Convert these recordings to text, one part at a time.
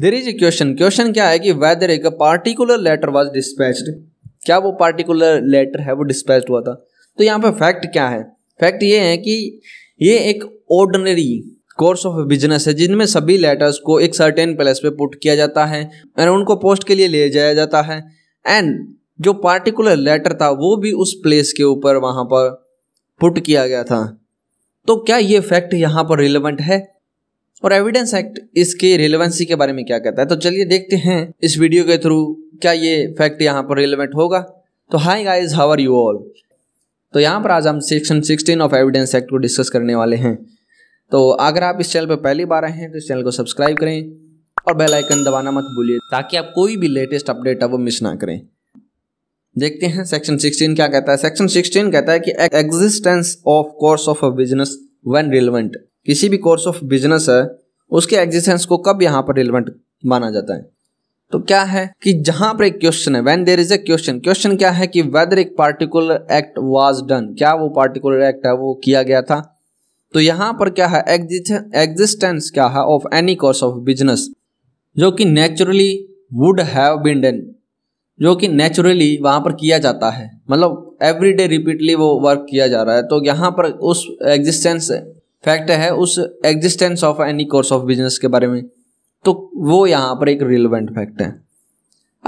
there is a question question क्या है कि वेदर एक पार्टिकुलर लेटर वॉज डिस्पैच क्या वो पार्टिकुलर लेटर है वो डिस्पैच हुआ था तो यहाँ पर फैक्ट क्या है फैक्ट ये है कि ये एक ऑर्डनरी कोर्स ऑफ बिजनेस है जिनमें सभी लेटर्स को एक सर्टेन प्लेस पे पुट किया जाता है एंड उनको पोस्ट के लिए ले जाया जाता है एंड जो पार्टिकुलर लेटर था वो भी उस प्लेस के ऊपर वहाँ पर पुट किया गया था तो क्या ये फैक्ट यहाँ पर रिलेवेंट है और एविडेंस एक्ट इसके रिलेवेंसी के बारे में क्या कहता है तो चलिए देखते हैं इस वीडियो के थ्रू क्या ये फैक्ट यहाँ पर रिलेवेंट होगा तो hi guys how are you all तो यहाँ पर आज हम section sixteen of evidence act को डिस्कस करने वाले हैं तो अगर आप इस चैनल पर पहली बार आए हैं तो इस चैनल को सब्सक्राइब करें और बेल आइकन दबाना मत भूलिए ताकि आप कोई भी लेटेस्ट अपडेट है वो मिस ना करें देखते हैं सेक्शन 16 क्या कहता है सेक्शन 16 कहता है कि existence of course of a business when relevant किसी भी कोर्स ऑफ बिजनेस है उसके एग्जिस्टेंस को कब यहाँ पर रिलेवेंट माना जाता है तो क्या है कि जहां पर एक क्वेश्चन है when there is a question question क्या है कि वेदर एक पार्टिकुलर एक्ट वॉज डन क्या वो पार्टिकुलर एक्ट है वो किया गया था तो यहां पर क्या है एग्जिस्टेंस क्या है of any course of business जो कि naturally would have been done जो कि नेचुरली वहां पर किया जाता है मतलब एवरी डे रिपीटली वो वर्क किया जा रहा है तो यहाँ पर उस एग्जिस्टेंस फैक्ट है उस existence of any course of business के बारे में तो वो यहाँ पर एक रिलेवेंट फैक्ट है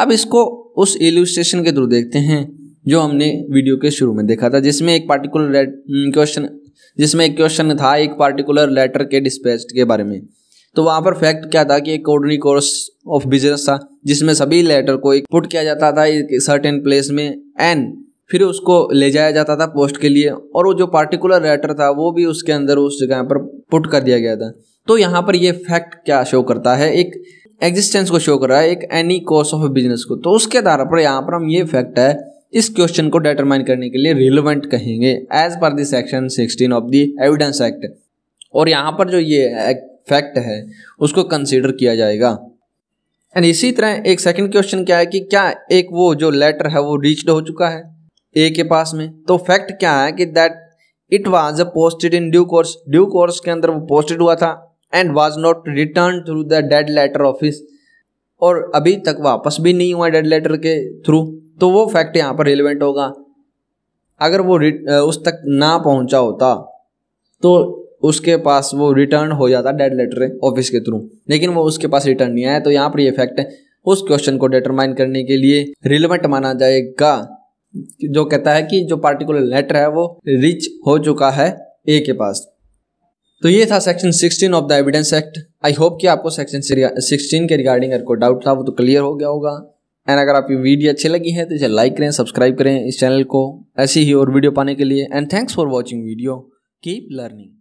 अब इसको उस एल्यूस्ट्रेशन के थ्रू देखते हैं जो हमने वीडियो के शुरू में देखा था जिसमें एक पार्टिकुलर हम्म, क्वेश्चन जिसमें एक क्वेश्चन था एक पार्टिकुलर लेटर के डिस्पैच के बारे में तो वहाँ पर फैक्ट क्या था कि एक ऑर्डनरी कोर्स ऑफ बिजनेस था जिसमें सभी लेटर को एक पुट किया जाता था एक सर्टेन प्लेस में एंड फिर उसको ले जाया जाता था पोस्ट के लिए और वो जो पार्टिकुलर लेटर था वो भी उसके अंदर उस जगह पर पुट कर दिया गया था तो यहाँ पर ये फैक्ट क्या शो करता है एक एग्जिस्टेंस को शो कर रहा है एक एनी कोर्स ऑफ बिजनेस को तो उसके आधार पर यहाँ पर हम ये फैक्ट है इस क्वेश्चन को डिटरमाइन करने के लिए रिलेवेंट कहेंगे as per the section sixteen of the evidence act और यहाँ पर जो ये फैक्ट है उसको कंसिडर किया जाएगा एंड इसी तरह एक सेकेंड क्वेश्चन क्या है कि क्या एक वो जो लेटर है वो रीच्ड हो चुका है ए के पास में तो फैक्ट क्या है कि that it was posted in due course due course के अंदर वो पोस्टेड हुआ था and was not return through the dead letter office और अभी तक वापस भी नहीं हुआ डेड लेटर के थ्रू तो वो फैक्ट यहाँ पर रिलेवेंट होगा अगर वो उस तक ना पहुँचा होता तो उसके पास वो रिटर्न हो जाता डेड लेटर ऑफिस के थ्रू लेकिन वो उसके पास रिटर्न नहीं आया तो यहाँ पर ये फैक्ट है उस क्वेश्चन को डिटरमाइन करने के लिए रिलेवेंट माना जाएगा जो कहता है कि जो पार्टिकुलर लेटर है वो रिच हो चुका है ए के पास तो ये था section 16 of the evidence act I hope कि आपको सेक्शन 16 के रिगार्डिंग अगर कोई डाउट था वो तो क्लियर हो गया होगा एंड अगर आपकी वीडियो अच्छी लगी है तो इसे लाइक करें सब्सक्राइब करें इस चैनल को ऐसी ही और वीडियो पाने के लिए and thanks for watching video keep learning